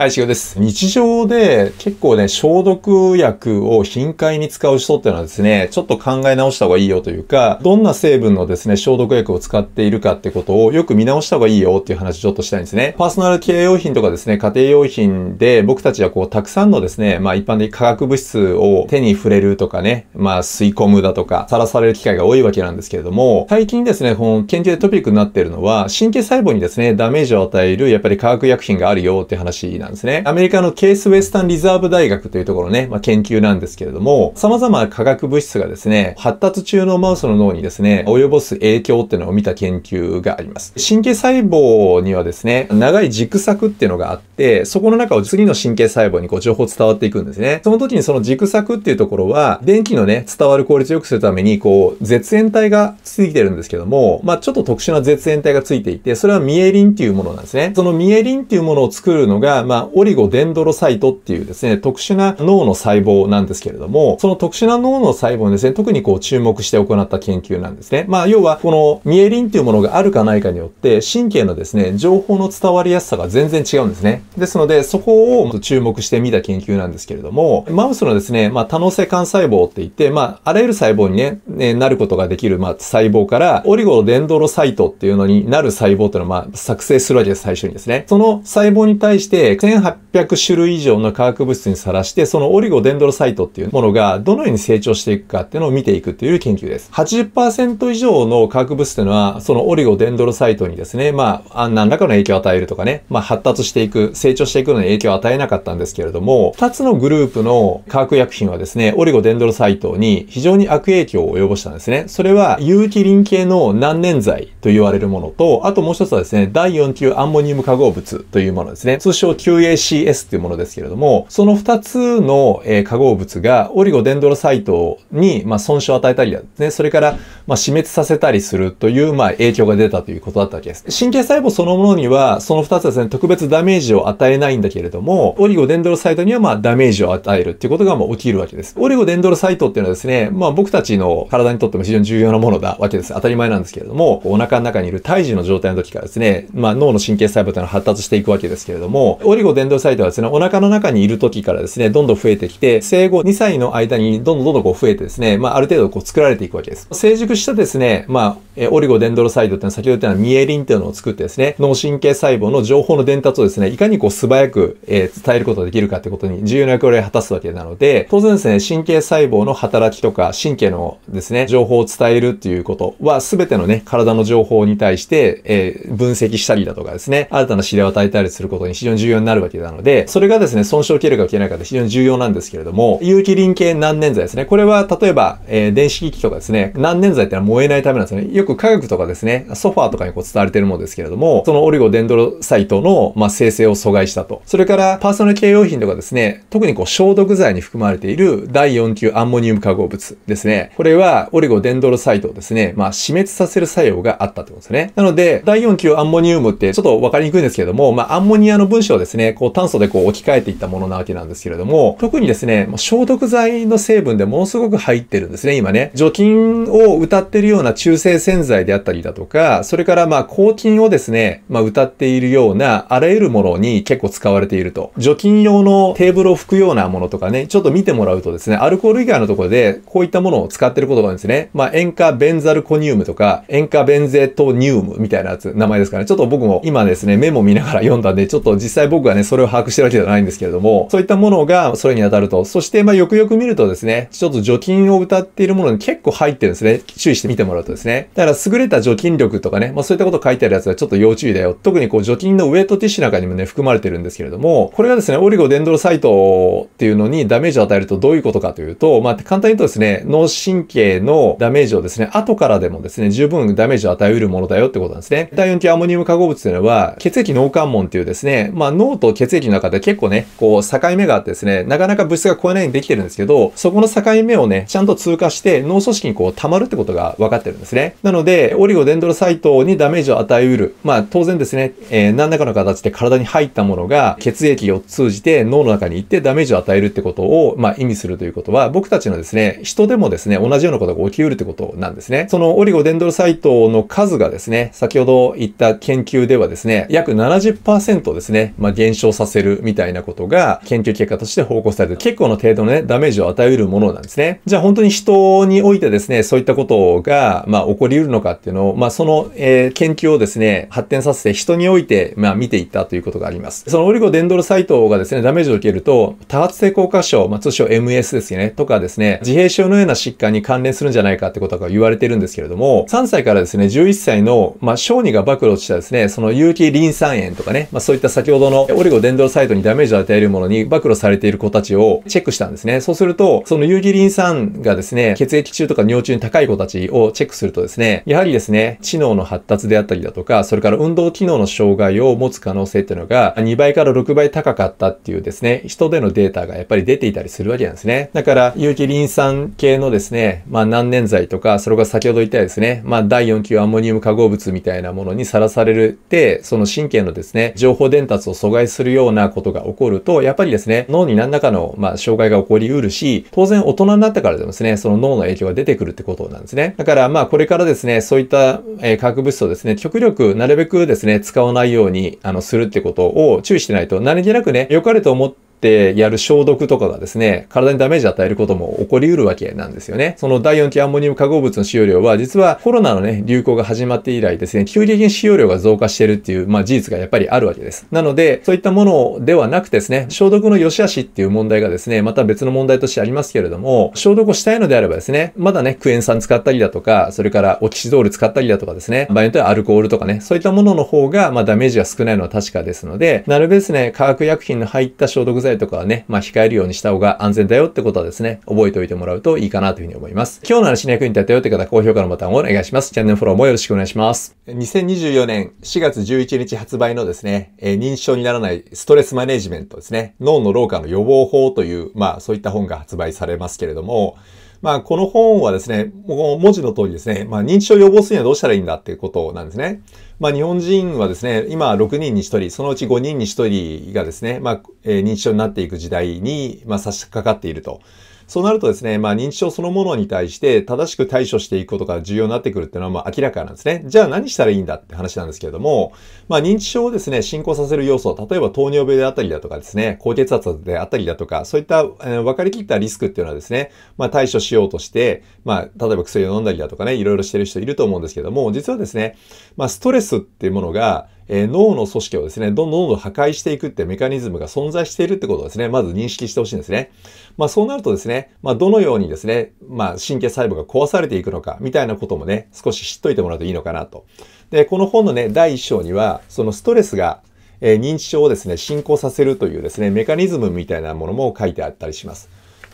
はい、しげです。日常で結構ね、消毒薬を頻回に使う人っていうのはですね、ちょっと考え直した方がいいよというか、どんな成分のですね、消毒薬を使っているかってことをよく見直した方がいいよっていう話ちょっとしたいんですね。パーソナルケア用品とかですね、家庭用品で僕たちはこう、たくさんのですね、まあ一般的化学物質を手に触れるとかね、まあ吸い込むだとか、さらされる機会が多いわけなんですけれども、最近ですね、この研究でトピックになっているのは、神経細胞にですね、ダメージを与えるやっぱり化学薬品があるよって話なんです。んですね。アメリカのケースウェスタンリザーブ大学というところね、まあ、研究なんですけれども、様々な化学物質がですね、発達中のマウスの脳にですね、及ぼす影響っていうのを見た研究があります。神経細胞にはですね、長い軸索っていうのがあって、そこの中を次の神経細胞にこう情報伝わっていくんですね。その時にその軸索っていうところは、電気のね、伝わる効率を良くするために、こう、絶縁体がついてるんですけども、まあ、ちょっと特殊な絶縁体がついていて、それはミエリンっていうものなんですね。そのミエリンっていうものを作るのが、まオリゴデンドロサイトっていうですね、特殊な脳の細胞なんですけれども、その特殊な脳の細胞にですね、特にこう注目して行った研究なんですね。まあ、要は、このミエリンっていうものがあるかないかによって、神経のですね、情報の伝わりやすさが全然違うんですね。ですので、そこを注目してみた研究なんですけれども、マウスのですね、まあ、多能性幹細胞って言って、まあ、あらゆる細胞にね、ねなることができる、まあ、細胞から、オリゴデンドロサイトっていうのになる細胞っていうのを、まあ、作成するわけです、最初にですね。その細胞に対して、1800種類以上の化学物質にさらして、そのオリゴデンドロサイトっていうものがどのように成長していくかっていうのを見ていくという研究です。80%以上の化学物質というのは、そのオリゴデンドロサイトにですね、まあ、何らかの影響を与えるとかね、まあ、発達していく、成長していくのに影響を与えなかったんですけれども、2つのグループの化学薬品はですね、オリゴデンドロサイトに非常に悪影響を及ぼしたんですね。それは、有機リン系の難燃剤と言われるものと、あともう一つはですね、第4級アンモニウム化合物というものですね。通称 QACS っていうものですけれども、その2つの、え化合物がオリゴデンドロサイトに、ま損傷を与えたりですね、それから、ま死滅させたりするという、ま影響が出たということだったわけです。神経細胞そのものには、その2つですね、特別ダメージを与えないんだけれども、オリゴデンドロサイトには、まダメージを与えるっていうことが、ま起きるわけです。オリゴデンドロサイトっていうのはですね、まあ、僕たちの体にとっても非常に重要なものだわけです。当たり前なんですけれども、お腹の中にいる胎児の状態の時からですね、まあ、脳の神経細胞というのは発達していくわけですけれども、オリリゴ伝道サイトはですね、お腹の中にいる時からですね、どんどん増えてきて、生後2歳の間にどんどんどんどんこう増えてですね、まあ、ある程度こう作られていくわけです。成熟したですね、まあ、オリゴデンドロサイドっていうのは先ほど言ったようなミエリンっていうのを作ってですね、脳神経細胞の情報の伝達をですね、いかにこう素早く、え伝えることができるかってことに重要な役割を果たすわけなので、当然ですね、神経細胞の働きとか、神経のですね、情報を伝えるっていうことは、全てのね、体の情報に対して、えー、分析したりだとかですね、新たな指令を与えたりすることに非常に重要にななるわけなので、それがですね、損傷を受けるか受けないかで非常に重要なんですけれども、有機輪系難燃剤ですね。これは例えば、えー、電子機器とかですね、難燃剤ってのは燃えないためなんですよね。よく科学とかですね、ソファーとかにこう伝われてるものですけれども、そのオリゴデンドロサイトの、まあ、生成を阻害したと。それからパーソナル系用品とかですね、特にこう消毒剤に含まれている第4級アンモニウム化合物ですね。これはオリゴデンドロサイトをですね、まあ、死滅させる作用があったってことですね。なので、第4級アンモニウムってちょっとわかりにくいんですけれども、まあ、アンモニアの分子をですね、ね、こう炭素でこう置き換えていったものなわけなんですけれども、特にですね、消毒剤の成分でものすごく入ってるんですね、今ね。除菌を歌ってるような中性洗剤であったりだとか、それからまあ抗菌をですね、まあ歌っているようなあらゆるものに結構使われていると。除菌用のテーブルを拭くようなものとかね、ちょっと見てもらうとですね、アルコール以外のところでこういったものを使ってることがあるんですね。まあ塩化ベンザルコニウムとか、塩化ベンゼトニウムみたいなやつ、名前ですからね。ちょっと僕も今ですね、メモ見ながら読んだんで、ちょっと実際僕がはね、それを把握してるわけではないんですけれども、そういったものがそれに当たると。そして、まあ、よくよく見るとですね、ちょっと除菌を歌っているものに結構入ってるんですね。注意して見てもらうとですね。だから、優れた除菌力とかね、まあ、そういったこと書いてあるやつはちょっと要注意だよ。特にこう、除菌のウェットティッシュなんかにもね、含まれてるんですけれども、これがですね、オリゴデンドロサイトっていうのにダメージを与えるとどういうことかというと、まあ、簡単に言うとですね、脳神経のダメージをですね、後からでもですね、十分ダメージを与えうるものだよってことなんですね。第4期アモニウム化合物というのは、血液脳関門っていうですね、まあ、脳と血液の中で結構ね、こう、境目があってですね、なかなか物質が超えないようにできてるんですけど、そこの境目をね、ちゃんと通過して脳組織にこう、溜まるってことが分かってるんですね。なので、オリゴデンドロサイトにダメージを与えうる。まあ、当然ですね、えー、何らかの形で体に入ったものが血液を通じて脳の中に行ってダメージを与えるってことを、まあ、意味するということは、僕たちのですね、人でもですね、同じようなことが起きうるってことなんですね。そのオリゴデンドロサイトの数がですね、先ほど言った研究ではですね、約70%ですね、まあ、減少させるみたいなことが研究結果として報告されて結構の程度のね、ダメージを与えるものなんですね。じゃあ本当に人においてですね、そういったことが、まあ、起こり得るのかっていうのを、まあ、その、えー、研究をですね、発展させて人において、まあ、見ていったということがあります。そのオリゴデンドロサイトがですね、ダメージを受けると、多発性硬化症、まあ、通称 MS ですよね、とかですね、自閉症のような疾患に関連するんじゃないかってことが言われてるんですけれども、3歳からですね、11歳の、まあ、小児が暴露したですね、その有機リン酸塩とかね、まあ、そういった先ほどのオリゴ電動サイトにダメージを与えるものに暴露されている子たちをチェックしたんですね。そうすると、その有ギリン酸がですね、血液中とか尿中に高い子たちをチェックするとですね、やはりですね、知能の発達であったりだとか、それから運動機能の障害を持つ可能性っていうのが2倍から6倍高かったっていうですね、人でのデータがやっぱり出ていたりするわけなんですね。だから、有機リン酸系のですね、まあ難燃剤とか、それが先ほど言ったですね、まあ第4級アンモニウム化合物みたいなものにさらされるって、その神経のですね、情報伝達を阻害害するようなことが起こると、やっぱりですね、脳に何らかの、まあ、障害が起こりうるし、当然大人になったからでもですね、その脳の影響が出てくるってことなんですね。だから、まあ、これからですね、そういった、えー、化学物質をですね、極力なるべくですね、使わないように、あの、するってことを注意してないと、何気なくね、良かれと思って、ってやる消毒とかがですね、体にダメージを与えることも起こりうるわけなんですよね。その第4期アンモニウム化合物の使用量は、実はコロナのね、流行が始まって以来ですね、急激に使用量が増加してるっていう、まあ事実がやっぱりあるわけです。なので、そういったものではなくてですね、消毒の良し悪しっていう問題がですね、また別の問題としてありますけれども、消毒をしたいのであればですね、まだね、クエン酸使ったりだとか、それからオキシドール使ったりだとかですね、場合によってはアルコールとかね、そういったものの方が、まあダメージが少ないのは確かですので、なるべくですね、化学薬品の入った消毒剤たりとかはね、まあ、控えるようにした方が安全だよってことはですね、覚えておいてもらうといいかなというふうに思います。今日の話の役に立ったよって方、高評価のボタンをお願いします。チャンネルフォローもよろしくお願いします。2024年4月11日発売のですね、え認知症にならないストレスマネジメントですね、脳の老化の予防法という、まあ、そういった本が発売されますけれども、まあ、この本はですね、もう文字の通りですね、まあ、認知症予防するにはどうしたらいいんだっていうことなんですね。まあ、日本人はですね、今6人に1人、そのうち5人に1人がですね、まあ、え認知症になっていく時代に、まあ、差し掛かっていると。そうなるとですね、まあ認知症そのものに対して正しく対処していくことが重要になってくるっていうのはまあ明らかなんですね。じゃあ何したらいいんだって話なんですけれども、まあ認知症をですね、進行させる要素、例えば糖尿病であったりだとかですね、高血圧であったりだとか、そういった、えー、分かりきったリスクっていうのはですね、まあ対処しようとして、まあ例えば薬を飲んだりだとかね、いろいろしてる人いると思うんですけども、実はですね、まあストレススっていうものが、えー、脳の組織をですね、どんどんどん破壊していくってメカニズムが存在しているってことをですね、まず認識してほしいんですね。まあそうなるとですね、まあどのようにですね、まあ神経細胞が壊されていくのかみたいなこともね、少し知っといてもらうといいのかなと。で、この本のね、第1章には、そのストレスが、えー、認知症をですね、進行させるというですね、メカニズムみたいなものも書いてあったりします。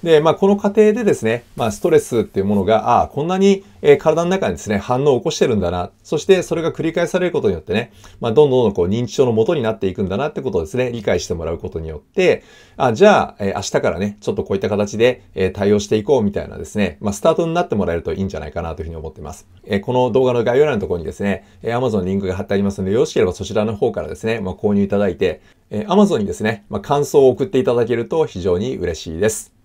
で、まあ、この過程でですね、まあ、ストレスっていうものが、ああ、こんなに、えー、体の中にですね、反応を起こしてるんだな。そして、それが繰り返されることによってね、まあ、どんどんどんこう認知症の元になっていくんだなってことをですね、理解してもらうことによって、あじゃあ、えー、明日からね、ちょっとこういった形で、えー、対応していこうみたいなですね、まあ、スタートになってもらえるといいんじゃないかなというふうに思っています。えー、この動画の概要欄のところにですね、えー、Amazon リンクが貼ってありますので、よろしければそちらの方からですね、まあ、購入いただいて、えー、Amazon にですね、まあ、感想を送っていただけると非常に嬉しいです。